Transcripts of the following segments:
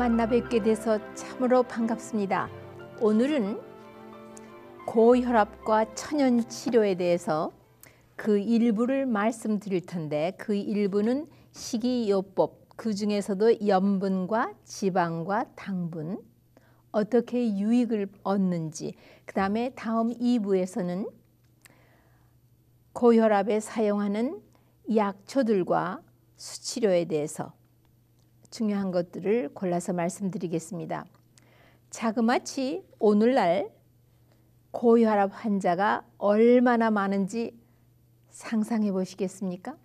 만나 뵙게 돼서 참으로 반갑습니다. 오늘은 고혈압과 천연 치료에 대해서 그 일부를 말씀드릴 텐데 그 일부는 식이요법 그 중에서도 염분과 지방과 당분 어떻게 유익을 얻는지 그 다음에 다음 2부에서는 고혈압에 사용하는 약초들과 수치료에 대해서 중요한 것들을 골라서 말씀드리겠습니다. 자그마치 오늘날 고혈압 환자가 얼마나 많은지 상상해 보시겠습니까?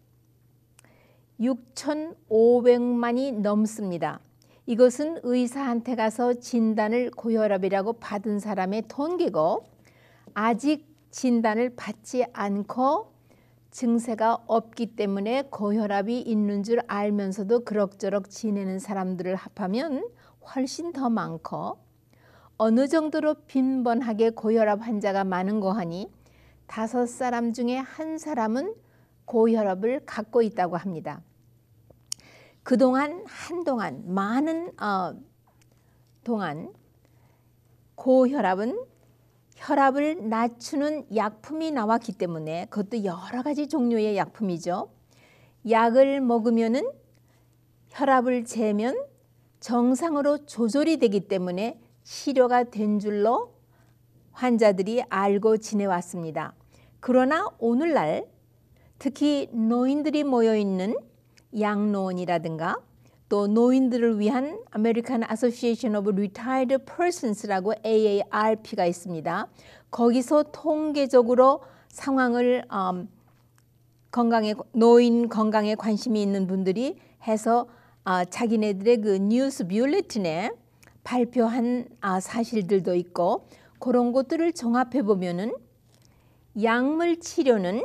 6,500만이 넘습니다. 이것은 의사한테 가서 진단을 고혈압이라고 받은 사람의 통계고 아직 진단을 받지 않고 증세가 없기 때문에 고혈압이 있는 줄 알면서도 그럭저럭 지내는 사람들을 합하면 훨씬 더 많고 어느 정도로 빈번하게 고혈압 환자가 많은 거 하니 다섯 사람 중에 한 사람은 고혈압을 갖고 있다고 합니다. 그동안 한동안 많은 어, 동안 고혈압은 혈압을 낮추는 약품이 나왔기 때문에 그것도 여러 가지 종류의 약품이죠. 약을 먹으면은 혈압을 재면 정상으로 조절이 되기 때문에 치료가 된 줄로 환자들이 알고 지내왔습니다. 그러나 오늘날 특히 노인들이 모여 있는 양로원이라든가 또 노인들을 위한 American Association of Retired Persons라고 AARP가 있습니다. 거기서 통계적으로 상황을 음, 건강에 노인 건강에 관심이 있는 분들이 해서 아, 자기네들의 그 뉴스 뷰레틴에 발표한 아, 사실들도 있고 그런 것들을 종합해 보면은 약물 치료는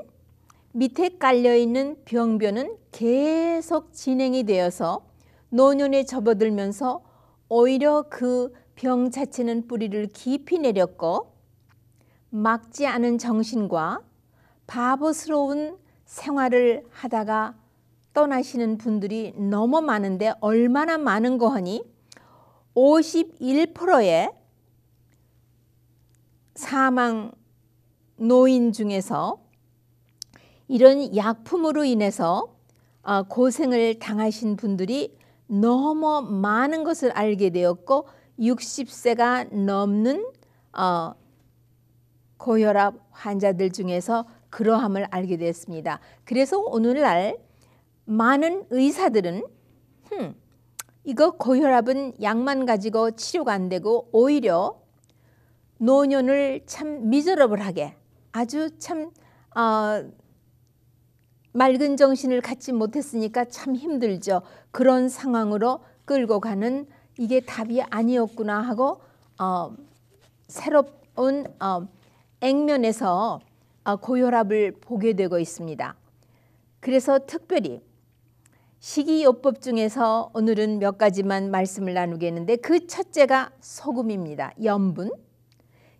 밑에 깔려 있는 병변은 계속 진행이 되어서 노년에 접어들면서 오히려 그 병 자체는 뿌리를 깊이 내렸고 막지 않은 정신과 바보스러운 생활을 하다가 떠나시는 분들이 너무 많은데 얼마나 많은 거 하니 51%의 사망 노인 중에서 이런 약품으로 인해서 아, 고생을 당하신 분들이 너무 많은 것을 알게 되었고 60세가 넘는 어, 고혈압 환자들 중에서 그러함을 알게 되었습니다. 그래서 오늘날 많은 의사들은 흠, 이거 고혈압은 약만 가지고 치료가 안 되고 오히려 노년을 참 미저러블하게 아주 참 어, 맑은 정신을 갖지 못했으니까 참 힘들죠. 그런 상황으로 끌고 가는 이게 답이 아니었구나 하고 어, 새로운 어, 액면에서 어, 고혈압을 보게 되고 있습니다. 그래서 특별히 식이요법 중에서 오늘은 몇 가지만 말씀을 나누겠는데 그 첫째가 소금입니다. 염분.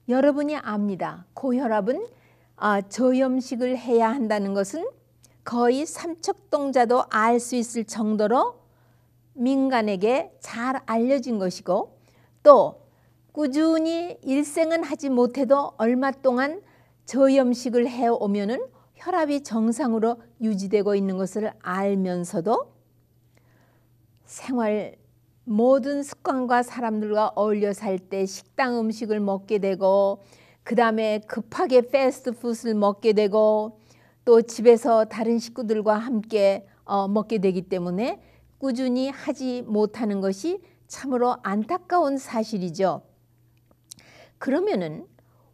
여러분이 압니다. 고혈압은 아, 저염식을 해야 한다는 것은 거의 삼척동자도 알 수 있을 정도로 민간에게 잘 알려진 것이고 또 꾸준히 일생은 하지 못해도 얼마 동안 저염식을 해오면 혈압이 정상으로 유지되고 있는 것을 알면서도 생활 모든 습관과 사람들과 어울려 살 때 식당 음식을 먹게 되고 그 다음에 급하게 패스트푸드를 먹게 되고 또 집에서 다른 식구들과 함께 어, 먹게 되기 때문에 꾸준히 하지 못하는 것이 참으로 안타까운 사실이죠. 그러면은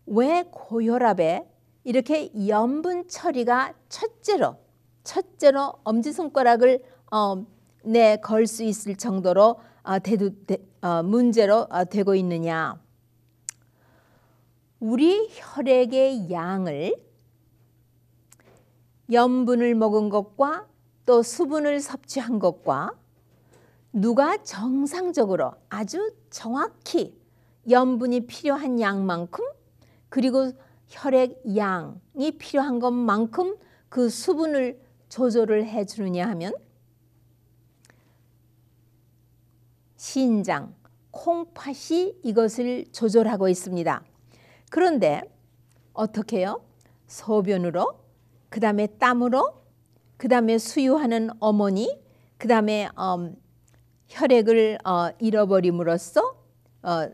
왜 고혈압에 이렇게 염분 처리가 첫째로 첫째로 엄지손가락을 어, 내걸 수 있을 정도로 어, 대두, 대, 어, 문제로 어, 되고 있느냐? 우리 혈액의 양을 염분을 먹은 것과 또 수분을 섭취한 것과 누가 정상적으로 아주 정확히 염분이 필요한 양만큼 그리고 혈액 양이 필요한 것만큼 그 수분을 조절을 해 주느냐 하면 신장, 콩팥이 이것을 조절하고 있습니다. 그런데 어떻게 요 소변으로 그 다음에 땀으로, 그 다음에 수유하는 어머니, 그 다음에 어, 음, 혈액을 어, 잃어버림으로써 어,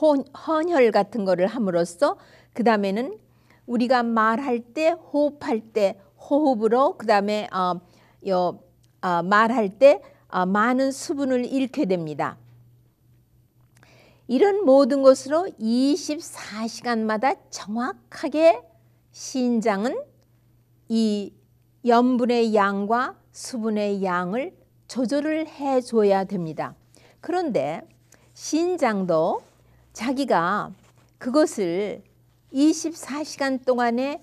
혼, 헌혈 같은 거를 함으로써 그 다음에는 우리가 말할 때 호흡할 때 호흡으로 그 다음에 어, 어, 말할 때 어, 많은 수분을 잃게 됩니다. 이런 모든 것으로 24시간마다 정확하게 신장은 이 염분의 양과 수분의 양을 조절을 해줘야 됩니다. 그런데 신장도 자기가 그것을 24시간 동안에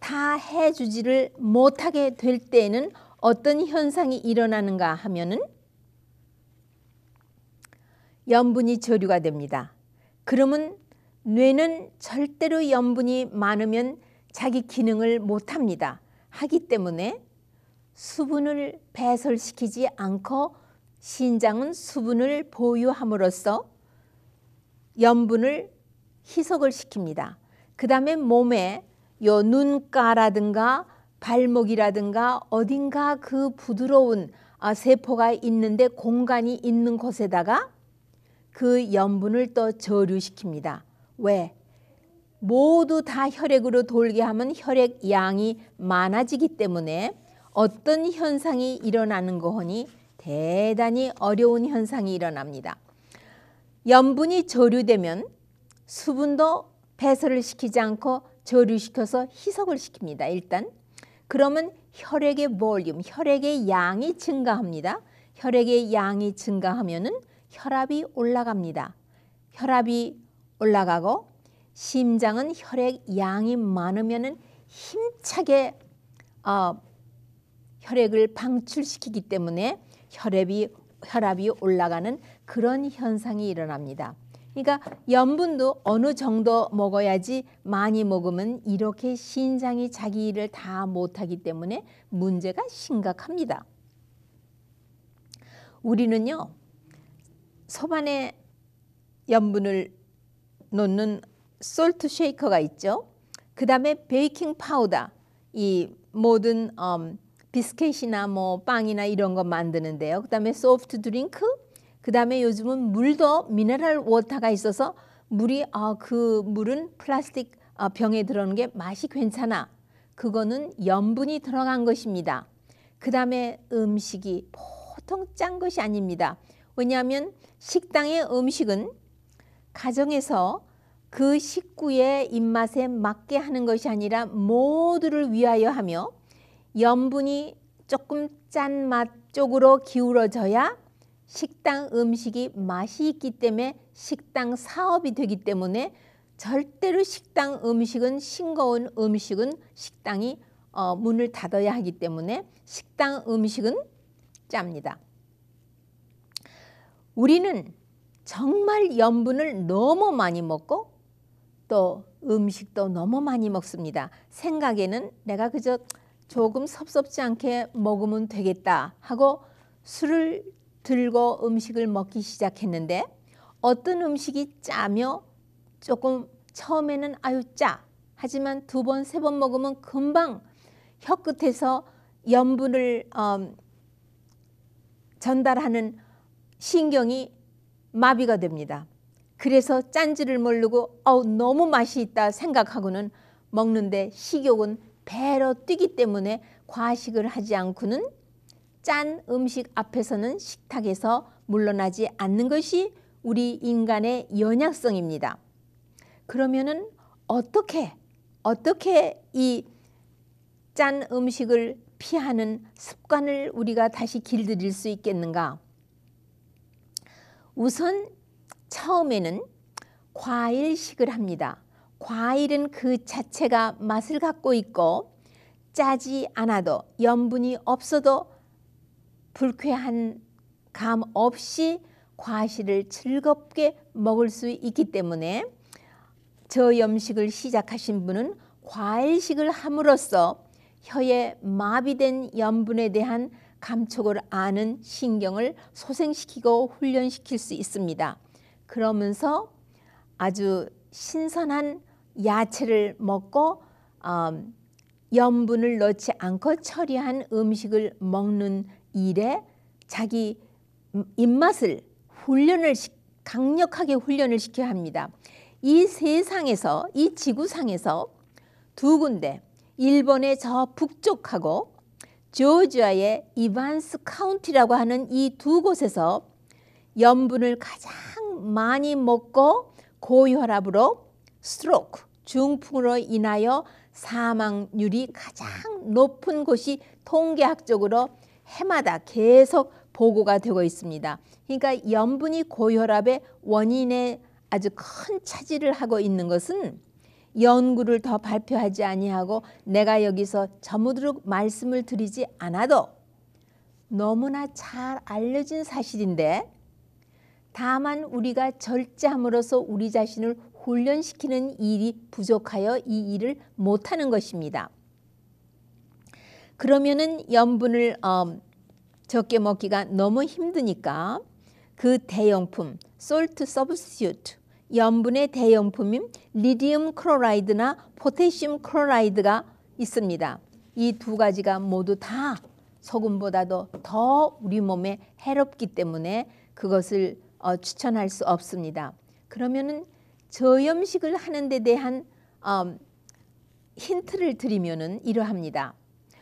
다 해주지를 못하게 될 때에는 어떤 현상이 일어나는가 하면은 염분이 저류가 됩니다. 그러면 뇌는 절대로 염분이 많으면 자기 기능을 못합니다. 하기 때문에 수분을 배설시키지 않고 신장은 수분을 보유함으로써 염분을 희석을 시킵니다. 그 다음에 몸에 요 눈가라든가 발목이라든가 어딘가 그 부드러운 아, 세포가 있는데 공간이 있는 곳에다가 그 염분을 또 저류시킵니다. 왜? 모두 다 혈액으로 돌게 하면 혈액 양이 많아지기 때문에 어떤 현상이 일어나는 거니 대단히 어려운 현상이 일어납니다. 염분이 저류되면 수분도 배설을 시키지 않고 저류시켜서 희석을 시킵니다. 일단 그러면 혈액의 볼륨, 혈액의 양이 증가합니다. 혈액의 양이 증가하면은 혈압이 올라갑니다. 혈압이 올라가고 심장은 혈액 양이 많으면 힘차게 어, 혈액을 방출시키기 때문에 혈압이 혈압이 올라가는 그런 현상이 일어납니다. 그러니까 염분도 어느 정도 먹어야지 많이 먹으면 이렇게 신장이 자기 일을 다 못하기 때문에 문제가 심각합니다. 우리는요 소반에 염분을 놓는 솔트 쉐이커가 있죠. 그 다음에 베이킹 파우더 이 모든 음, 비스켓이나 뭐 빵이나 이런 거 만드는데요. 그 다음에 소프트 드링크 그 다음에 요즘은 물도 미네랄 워터가 있어서 물이 어, 그 물은 플라스틱 어, 아, 병에 들어오는 게 맛이 괜찮아. 그거는 염분이 들어간 것입니다. 그 다음에 음식이 보통 짠 것이 아닙니다. 왜냐하면 식당의 음식은 가정에서 그 식구의 입맛에 맞게 하는 것이 아니라 모두를 위하여 하며 염분이 조금 짠 맛 쪽으로 기울어져야 식당 음식이 맛이 있기 때문에 식당 사업이 되기 때문에 절대로 식당 음식은 싱거운 음식은 식당이 어, 문을 닫아야 하기 때문에 식당 음식은 짭니다. 우리는 정말 염분을 너무 많이 먹고 또 음식도 너무 많이 먹습니다. 생각에는 내가 그저 조금 섭섭지 않게 먹으면 되겠다 하고 술을 들고 음식을 먹기 시작했는데 어떤 음식이 짜며 조금 처음에는 아유 짜 하지만 두 번 세 번 먹으면 금방 혀끝에서 염분을 어, 전달하는 신경이 마비가 됩니다. 그래서 짠지를 모르고 어우 너무 맛이 있다 생각하고는 먹는데 식욕은 배로 뛰기 때문에 과식을 하지 않고는 짠 음식 앞에서는 식탁에서 물러나지 않는 것이 우리 인간의 연약성입니다. 그러면은 어떻게 어떻게 이 짠 음식을 피하는 습관을 우리가 다시 길들일 수 있겠는가? 우선 처음에는 과일식을 합니다. 과일은 그 자체가 맛을 갖고 있고 짜지 않아도 염분이 없어도 불쾌한 감 없이 과실을 즐겁게 먹을 수 있기 때문에 저염식을 시작하신 분은 과일식을 함으로써 혀에 마비된 염분에 대한 감촉을 아는 신경을 소생시키고 훈련시킬 수 있습니다. 그러면서 아주 신선한 야채를 먹고 어, 염분을 넣지 않고 처리한 음식을 먹는 일에 자기 입맛을 훈련을 강력하게 훈련을 시켜야 합니다. 이 세상에서 이 지구상에서 두 군데 일본의 저 북쪽하고 조지아의 이반스 카운티라고 하는 이 두 곳에서 염분을 가장 많이 먹고 고혈압으로 스트로크, 중풍으로 인하여 사망률이 가장 높은 곳이 통계학적으로 해마다 계속 보고가 되고 있습니다. 그러니까 염분이 고혈압의 원인에 아주 큰 차지를 하고 있는 것은 연구를 더 발표하지 아니하고 내가 여기서 저무도록 말씀을 드리지 않아도 너무나 잘 알려진 사실인데 다만 우리가 절제함으로써 우리 자신을 훈련시키는 일이 부족하여 이 일을 못하는 것입니다. 그러면은 염분을 어, 적게 먹기가 너무 힘드니까 그 대용품 솔트 서브스튜트 염분의 대용품인 리디움 크로라이드나 포테슘 크로라이드가 있습니다. 이 두 가지가 모두 다 소금보다도 더 우리 몸에 해롭기 때문에 그것을 어, 추천할 수 없습니다. 그러면은 저염식을 하는 데 대한 어, 힌트를 드리면은 이러합니다.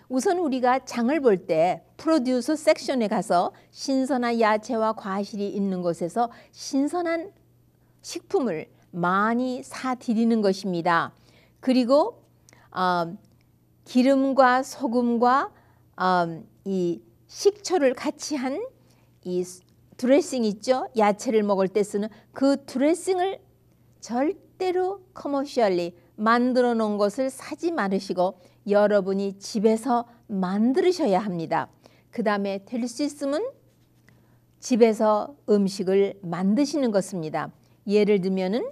우선 우리가 장을 볼 때프로듀서 섹션에 가서 신선한 야채와 과실이 있는 곳에서 신선한 식품을 많이 사드리는 것입니다. 그리고 어, 기름과 소금과 어, 이 식초를 같이 한이 드레싱 있죠? 야채를 먹을 때 쓰는 그 드레싱을 절대로 커머셜리 만들어 놓은 것을 사지 마르시고 여러분이 집에서 만드셔야 합니다. 그 다음에 될 수 있으면 집에서 음식을 만드시는 것입니다. 예를 들면은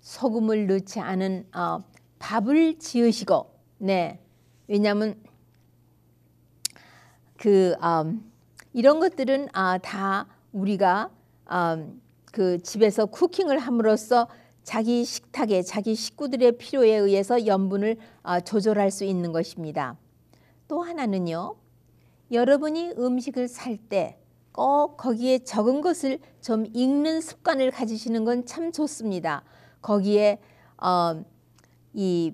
소금을 넣지 않은 어, 밥을 지으시고, 네, 왜냐하면 그 음, 이런 것들은 아, 다 우리가 아, 그 집에서 쿠킹을 함으로써 자기 식탁에 자기 식구들의 필요에 의해서 염분을 아, 조절할 수 있는 것입니다. 또 하나는요. 여러분이 음식을 살 때 꼭 거기에 적은 것을 좀 읽는 습관을 가지시는 건 참 좋습니다. 거기에 어, 이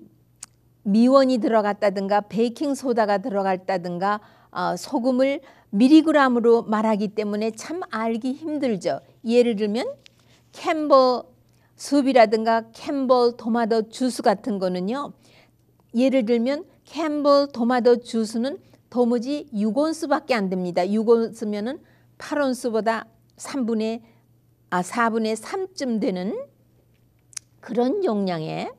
미원이 들어갔다든가 베이킹 소다가 들어갔다든가 어, 소금을 미리그램으로 말하기 때문에 참 알기 힘들죠. 예를 들면 캠버 수비라든가 캠버 도마도 주스 같은 거는요. 예를 들면 캠버 도마도 주스는 도무지 6온스밖에 안 됩니다. 6온스면은 8온스보다 3분의 아 4분의 3쯤 되는 그런 용량에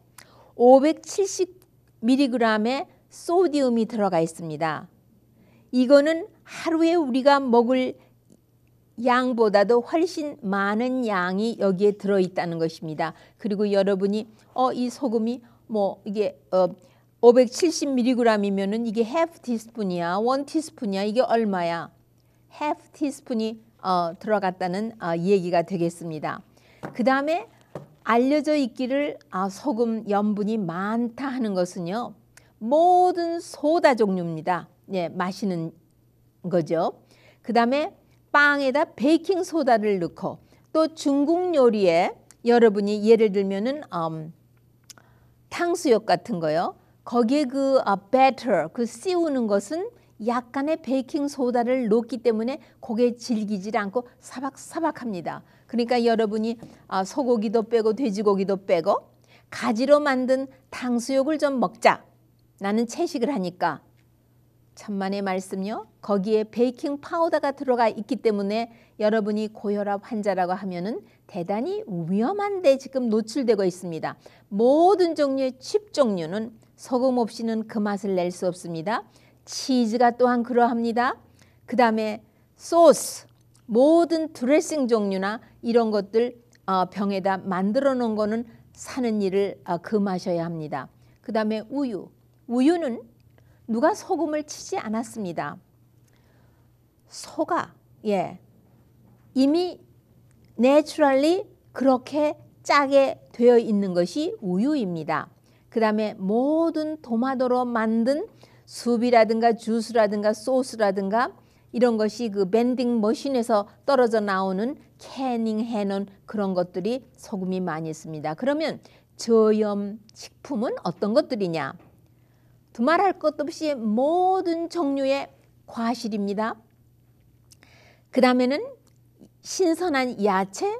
570mg의 소디움이 들어가 있습니다. 이거는 하루에 우리가 먹을 양보다도 훨씬 많은 양이 여기에 들어 있다는 것입니다. 그리고 여러분이 어 이 소금이 뭐 이게 어 570mg이면은 이게 half teaspoon이야, o teaspoon이야, 이게 얼마야? half teaspoon이 어, 들어갔다는 어, 얘기가 되겠습니다. 그 다음에 알려져 있기를 아, 소금 염분이 많다 하는 것은요 모든 소다 종류입니다. 예, 마시는 거죠. 그 다음에 빵에다 베이킹 소다를 넣고 또 중국 요리에 여러분이 예를 들면은 음, 탕수육 같은 거요. 거기에 그 아, batter 그 씌우는 것은 약간의 베이킹 소다를 넣기 때문에 고게 질기질 않고 사박사박합니다. 그러니까 여러분이 아, 소고기도 빼고 돼지고기도 빼고 가지로 만든 탕수육을 좀 먹자. 나는 채식을 하니까 천만의 말씀요. 거기에 베이킹 파우더가 들어가 있기 때문에 여러분이 고혈압 환자라고 하면은 대단히 위험한데 지금 노출되고 있습니다. 모든 종류의 칩 종류는 소금 없이는 그 맛을 낼 수 없습니다. 치즈가 또한 그러합니다. 그 다음에 소스, 모든 드레싱 종류나 이런 것들 어, 병에다 만들어 놓은 거는 사는 일을 어, 금하셔야 합니다. 그 다음에 우유, 우유는 누가 소금을 치지 않았습니다. 소가 예 이미 내추럴리 그렇게 짜게 되어 있는 것이 우유입니다. 그 다음에 모든 도마도로 만든 수비라든가 주스라든가 소스라든가 이런 것이 그 밴딩 머신에서 떨어져 나오는 캐닝 해놓은 그런 것들이 소금이 많이 있습니다. 그러면 저염 식품은 어떤 것들이냐? 두말할 것도 없이 모든 종류의 과실입니다. 그 다음에는 신선한 야채,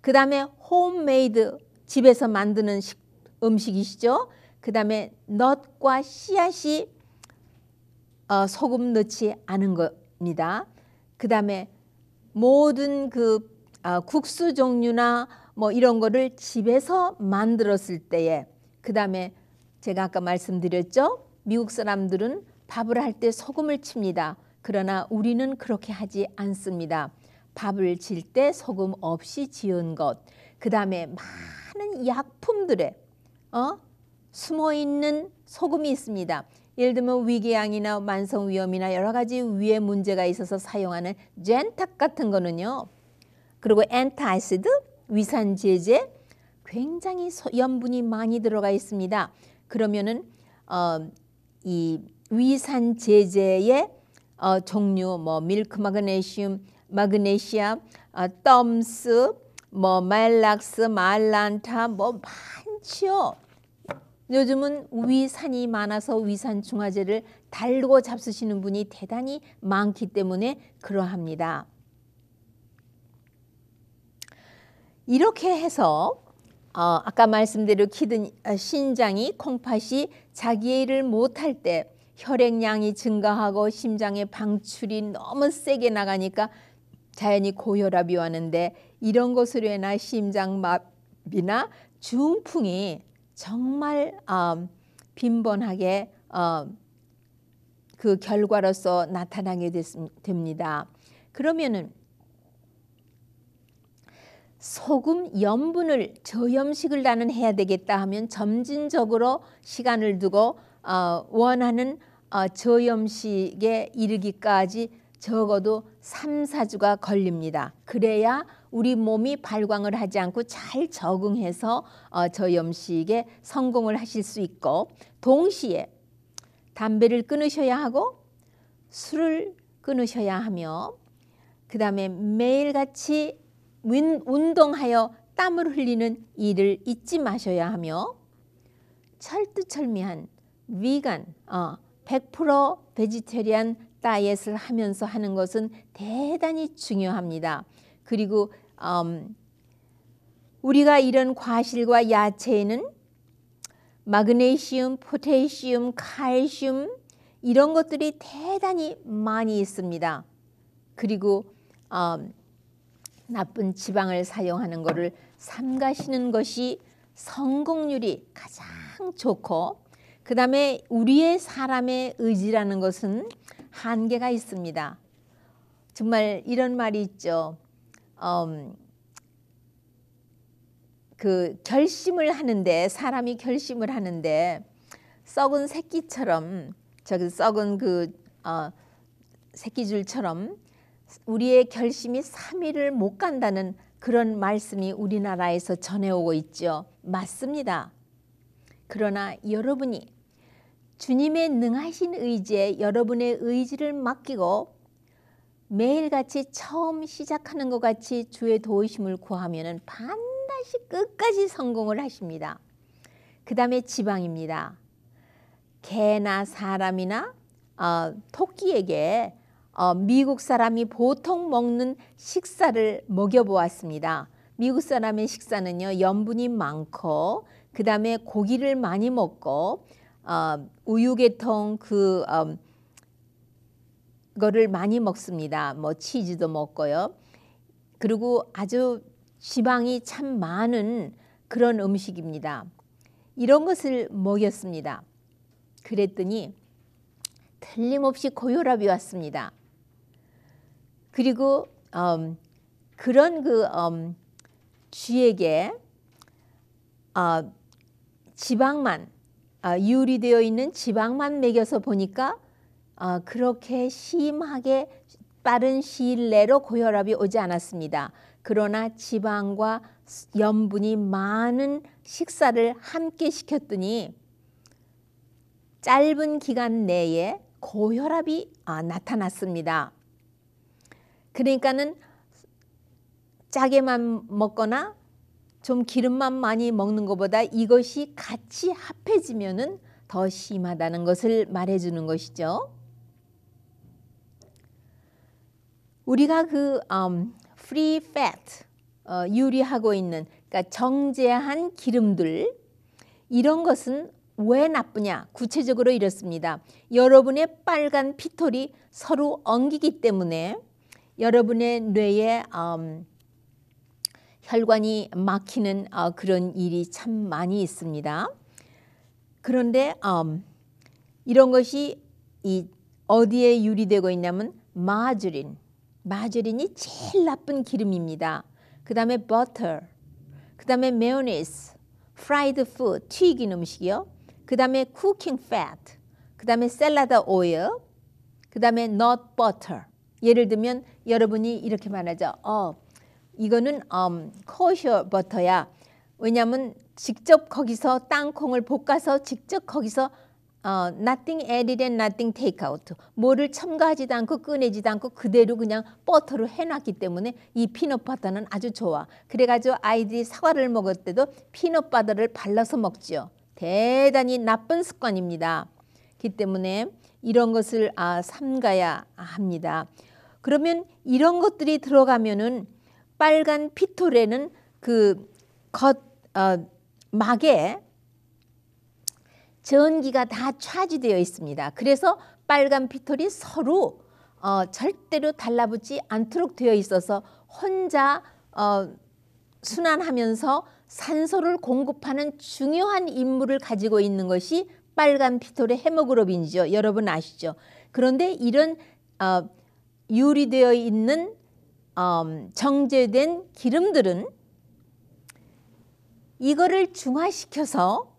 그 다음에 홈메이드 집에서 만드는 식, 음식이시죠. 그 다음에 넛과 씨앗이 어, 소금 넣지 않은 겁니다. 그 다음에 모든 그 어, 국수 종류나 뭐 이런 거를 집에서 만들었을 때에 그 다음에 제가 아까 말씀드렸죠? 미국 사람들은 밥을 할 때 소금을 칩니다. 그러나 우리는 그렇게 하지 않습니다. 밥을 질때 소금 없이 지은 것. 그 다음에 많은 약품들에 어? 숨어 있는 소금이 있습니다. 예를 들면 위궤양이나 만성 위염이나 여러 가지 위에 문제가 있어서 사용하는 젠탁 같은 거는요. 그리고 엔타이시드, 위산제제 굉장히 염분이 많이 들어가 있습니다. 그러면은 어, 이 위산 제제의 어, 종류 뭐 밀크 마그네슘, 마그네시아, 어, 덤스, 뭐 말락스, 말란타 뭐 많죠. 요즘은 위산이 많아서 위산 중화제를 달고 잡수시는 분이 대단히 많기 때문에 그러합니다. 이렇게 해서 어, 아까 말씀대로 키든 어, 신장이 콩팥이 자기의 일을 못할 때 혈액량이 증가하고 심장의 방출이 너무 세게 나가니까 자연히 고혈압이 왔는데 이런 것으로 인해 심장마비나 중풍이 정말 어, 빈번하게 어, 그 결과로서 나타나게 됐, 됩니다. 그러면은 소금 염분을 저염식을 나는 해야 되겠다 하면 점진적으로 시간을 두고 어, 원하는 어, 저염식에 이르기까지 적어도 3, 4주가 걸립니다. 그래야 우리 몸이 발광을 하지 않고 잘 적응해서 어, 저염식에 성공을 하실 수 있고 동시에 담배를 끊으셔야 하고 술을 끊으셔야 하며 그 다음에 매일같이 운동하여 땀을 흘리는 일을 잊지 마셔야 하며 철두철미한 위간, 어, 100% 베지테리안 다이어트를 하면서 하는 것은 대단히 중요합니다. 그리고 음, 우리가 이런 과실과 야채에는 마그네시포테시 칼슘 이런 것들이 대단히 많이 있습니다. 그리고 음, 나쁜 지방을 사용하는 것을 삼가시는 것이 성공률이 가장 좋고 그 다음에 우리의 사람의 의지라는 것은 한계가 있습니다. 정말 이런 말이 있죠. 음, 그 결심을 하는데 사람이 결심을 하는데 썩은 새끼처럼 저기 썩은 그 어, 새끼줄처럼 우리의 결심이 3일을 못 간다는 그런 말씀이 우리나라에서 전해오고 있죠. 맞습니다. 그러나 여러분이 주님의 능하신 의지에 여러분의 의지를 맡기고 매일같이 처음 시작하는 것 같이 주의 도우심을 구하면 반드시 끝까지 성공을 하십니다. 그 다음에 지방입니다. 개나 사람이나 어, 토끼에게 어, 미국 사람이 보통 먹는 식사를 먹여보았습니다. 미국 사람의 식사는요 염분이 많고 그 다음에 고기를 많이 먹고 어, 우유계통 그 어, 거를 많이 먹습니다. 뭐 치즈도 먹고요. 그리고 아주 지방이 참 많은 그런 음식입니다. 이런 것을 먹였습니다. 그랬더니 틀림없이 고혈압이 왔습니다. 그리고 음, 그런 그 음, 쥐에게 어, 지방만 어, 아, 유리 되어 있는 지방만 먹여서 보니까 어, 그렇게 심하게 빠른 시일 내로 고혈압이 오지 않았습니다. 그러나 지방과 염분이 많은 식사를 함께 시켰더니 짧은 기간 내에 고혈압이 아, 나타났습니다. 그러니까는 짜게만 먹거나 좀 기름만 많이 먹는 것보다 이것이 같이 합해지면은 더 심하다는 것을 말해주는 것이죠. 우리가 그 um, free fat 어, 유리하고 있는 그러니까 정제한 기름들 이런 것은 왜 나쁘냐? 구체적으로 이렇습니다. 여러분의 빨간 피털이 서로 엉기기 때문에 여러분의 뇌에 음, 혈관이 막히는 어, 그런 일이 참 많이 있습니다. 그런데 음, 이런 것이 어디에 유리되고 있냐면 마저린, 마저린이 제일 나쁜 기름입니다. 그 다음에 버터, 그 다음에 메요네즈, 프라이드 푸 튀긴 음식이요. 그 다음에 쿠킹 팻, 그 다음에 샐러드 오일, 그 다음에 넛 버터, 예를 들면 여러분이 이렇게 말하죠. 어, 이거는 um, 음, kosher butter야. 왜냐하면 직접 거기서 땅콩을 볶아서 직접 거기서 어, nothing added and nothing take out. 뭐를 첨가하지도 않고 꺼내지도 않고 그대로 그냥 버터로 해놨기 때문에 이 피넛 버터는 아주 좋아. 그래가지고 아이들이 사과를 먹을 때도 피넛 버터를 발라서 먹지요. 대단히 나쁜 습관입니다. 그 때문에 이런 것을 아, 삼가야 합니다. 그러면 이런 것들이 들어가면은 빨간 피톨에는 그겉 어, 막에 전기가 다 차지되어 있습니다. 그래서 빨간 피톨이 서로 어, 절대로 달라붙지 않도록 되어 있어서 혼자 어, 순환하면서 산소를 공급하는 중요한 임무를 가지고 있는 것이 빨간 피톨의 헤모그로빈이죠. 여러분 아시죠? 그런데 이런 어, 유리되어 있는 어, 정제된 기름들은 이거를 중화시켜서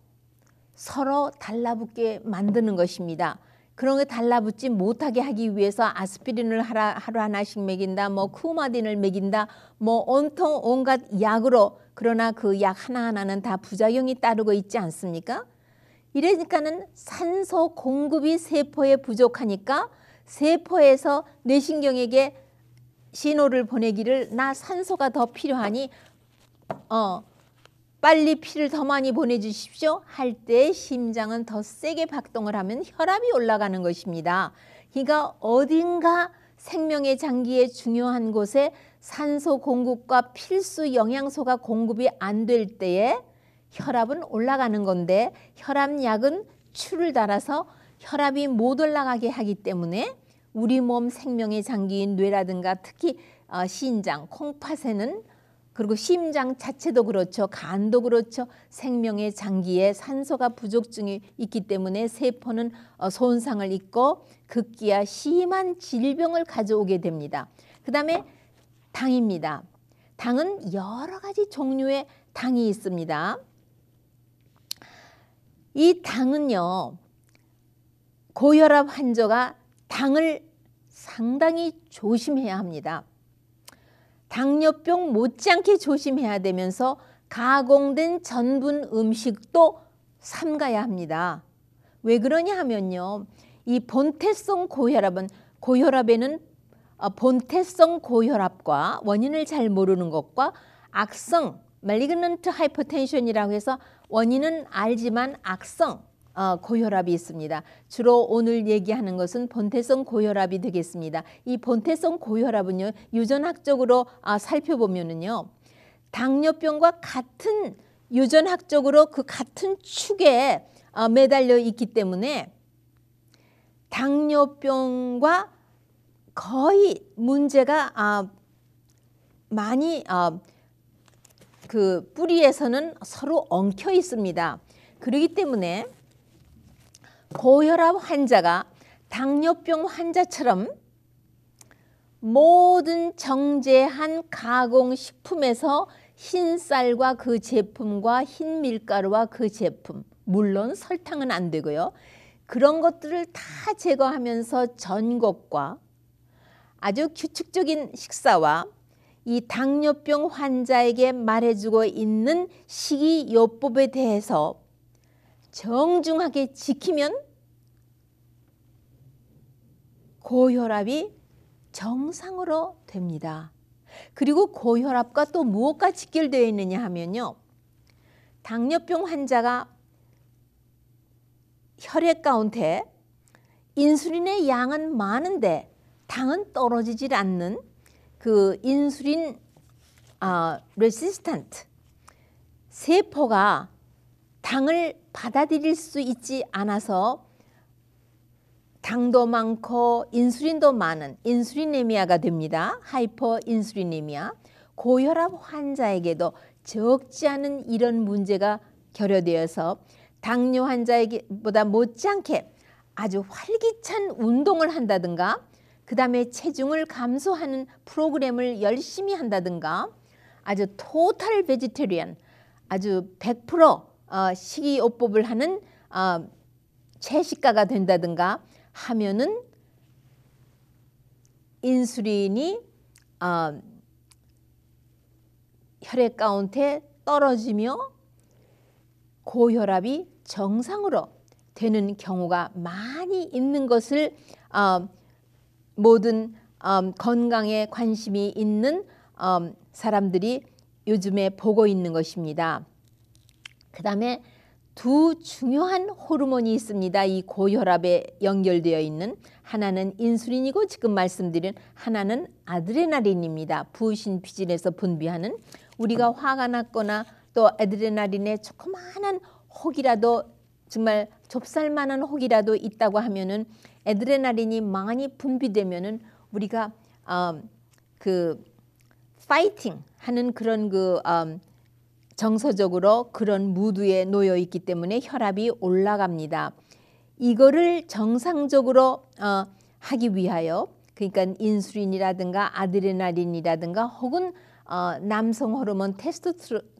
서로 달라붙게 만드는 것입니다. 그런 게 달라붙지 못하게 하기 위해서 아스피린을 하루 하나씩 먹인다, 뭐 쿠마딘을 먹인다, 뭐 온통 온갖 약으로 그러나 그 약 하나하나는 다 부작용이 따르고 있지 않습니까? 이러니까는 산소 공급이 세포에 부족하니까 세포에서 뇌신경에게 신호를 보내기를 나 산소가 더 필요하니 어 빨리 피를 더 많이 보내주십시오 할 때 심장은 더 세게 박동을 하면 혈압이 올라가는 것입니다. 그러니까 어딘가 생명의 장기의 중요한 곳에 산소 공급과 필수 영양소가 공급이 안 될 때에 혈압은 올라가는 건데 혈압약은 추를 달아서 혈압이 못 올라가게 하기 때문에 우리 몸 생명의 장기인 뇌라든가 특히 어, 신장, 콩팥에는 그리고 심장 자체도 그렇죠. 간도 그렇죠. 생명의 장기에 산소가 부족증이 있기 때문에 세포는 어, 손상을 입고 극기야 심한 질병을 가져오게 됩니다. 그 다음에 당입니다. 당은 여러 가지 종류의 당이 있습니다. 이 당은요. 고혈압 환자가 당을 상당히 조심해야 합니다. 당뇨병 못지않게 조심해야 되면서 가공된 전분 음식도 삼가야 합니다. 왜 그러냐 하면요. 이 본태성 고혈압은 고혈압에는 어, 본태성 고혈압과 원인을 잘 모르는 것과 악성 말리그넌트 하이퍼텐션이라고 해서 원인은 알지만 악성 어, 고혈압이 있습니다. 주로 오늘 얘기하는 것은 본태성 고혈압이 되겠습니다. 이 본태성 고혈압은요 유전학적으로 아, 살펴보면은요 당뇨병과 같은 유전학적으로 그 같은 축에 어, 매달려 있기 때문에 당뇨병과 거의 문제가 아, 많이 어, 그 뿌리에서는 서로 엉켜 있습니다. 그러기 때문에 고혈압 환자가 당뇨병 환자처럼 모든 정제한 가공식품에서 흰쌀과 그 제품과 흰 밀가루와 그 제품 물론 설탕은 안 되고요. 그런 것들을 다 제거하면서 전곡과 아주 규칙적인 식사와 이 당뇨병 환자에게 말해주고 있는 식이요법에 대해서 정중하게 지키면 고혈압이 정상으로 됩니다. 그리고 고혈압과 또 무엇과 직결되어 있느냐 하면요. 당뇨병 환자가 혈액 가운데 인슐린의 양은 많은데 당은 떨어지질 않는 그 인슐린 아, 레시스턴트 세포가 당을 받아들일 수 있지 않아서 당도 많고 인슐린도 많은 인슐린에미아가 됩니다. 하이퍼 인슐린에미아 고혈압 환자에게도 적지 않은 이런 문제가 결여되어서 당뇨 환자에게보다 못지않게 아주 활기찬 운동을 한다든가 그 다음에 체중을 감소하는 프로그램을 열심히 한다든가 아주 토탈 베지테리언 아주 100% 어, 식이요법을 하는 어, 채식가가 된다든가 하면은 인슐린이 어, 혈액 가운데 떨어지며 고혈압이 정상으로 되는 경우가 많이 있는 것을 어, 모든 음, 건강에 관심이 있는 음, 사람들이 요즘에 보고 있는 것입니다. 그 다음에 두 중요한 호르몬이 있습니다. 이 고혈압에 연결되어 있는 하나는 인슐린이고 지금 말씀드린 하나는 아드레날린입니다. 부신 피질에서 분비하는 우리가 화가 났거나 또 아드레날린에 조그마한 혹이라도 정말 좁쌀만한 혹이라도 있다고 하면은 에드레날린이 많이 분비되면은 우리가 어, 그 파이팅 하는 그런 그 어, 정서적으로 그런 무드에 놓여 있기 때문에 혈압이 올라갑니다. 이거를 정상적으로 어, 하기 위하여 그러니까 인슐린이라든가 아드레날린이라든가 혹은 어, 남성 호르몬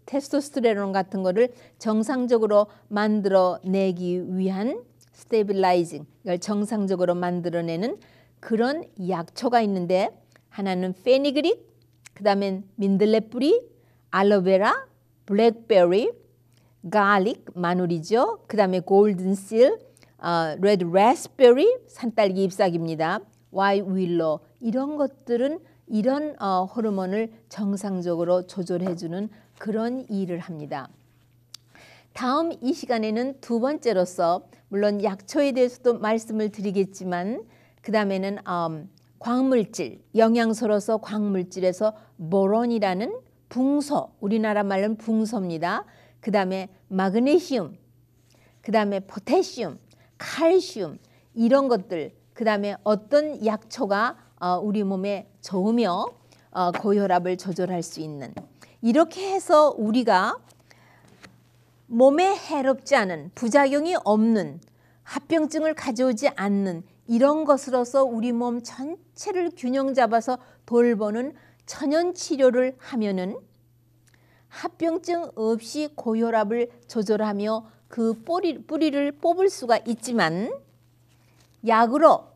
테스토스테론 같은 거를 정상적으로 만들어내기 위한 스테빌라이징 이걸 정상적으로 만들어내는 그런 약초가 있는데 하나는 페니그릭, 그다음엔 민들레뿌리, 알로베라, 블랙베리, 가릭 마늘이죠. 그다음에 골든실, 어, 레드 레스베리, 산딸기 잎사귀입니다. 와이 윌로 이런 것들은 이런 어, 호르몬을 정상적으로 조절해주는 그런 일을 합니다. 다음 이 시간에는 두 번째로서 물론 약초에 대해서도 말씀을 드리겠지만 그 다음에는 음, 광물질, 영양소로서 광물질에서 모론이라는 붕소, 우리나라 말로는 붕소입니다. 그 다음에 마그네슘그 다음에 포테슘 칼슘 이런 것들, 그 다음에 어떤 약초가 어, 우리 몸에 좋으며 어, 고혈압을 조절할 수 있는 이렇게 해서 우리가 몸에 해롭지 않은 부작용이 없는 합병증을 가져오지 않는 이런 것으로서 우리 몸 전체를 균형 잡아서 돌보는 천연 치료를 하면은 합병증 없이 고혈압을 조절하며 그 뿌리, 뿌리를 뽑을 수가 있지만 약으로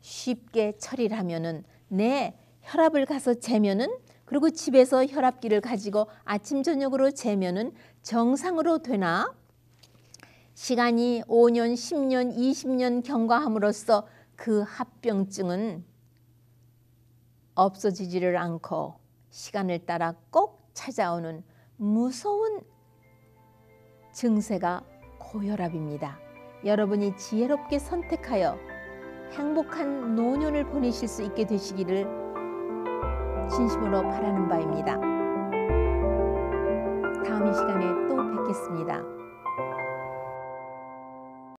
쉽게 처리를 하면은 내 네, 혈압을 가서 재면은 그리고 집에서 혈압기를 가지고 아침 저녁으로 재면은 정상으로 되나 시간이 5년, 10년, 20년 경과함으로써 그 합병증은 없어지지를 않고 시간을 따라 꼭 찾아오는 무서운 증세가 고혈압입니다. 여러분이 지혜롭게 선택하여 행복한 노년을 보내실 수 있게 되시기를 진심으로 바라는 바입니다. 다음 이 시간에 또 뵙겠습니다.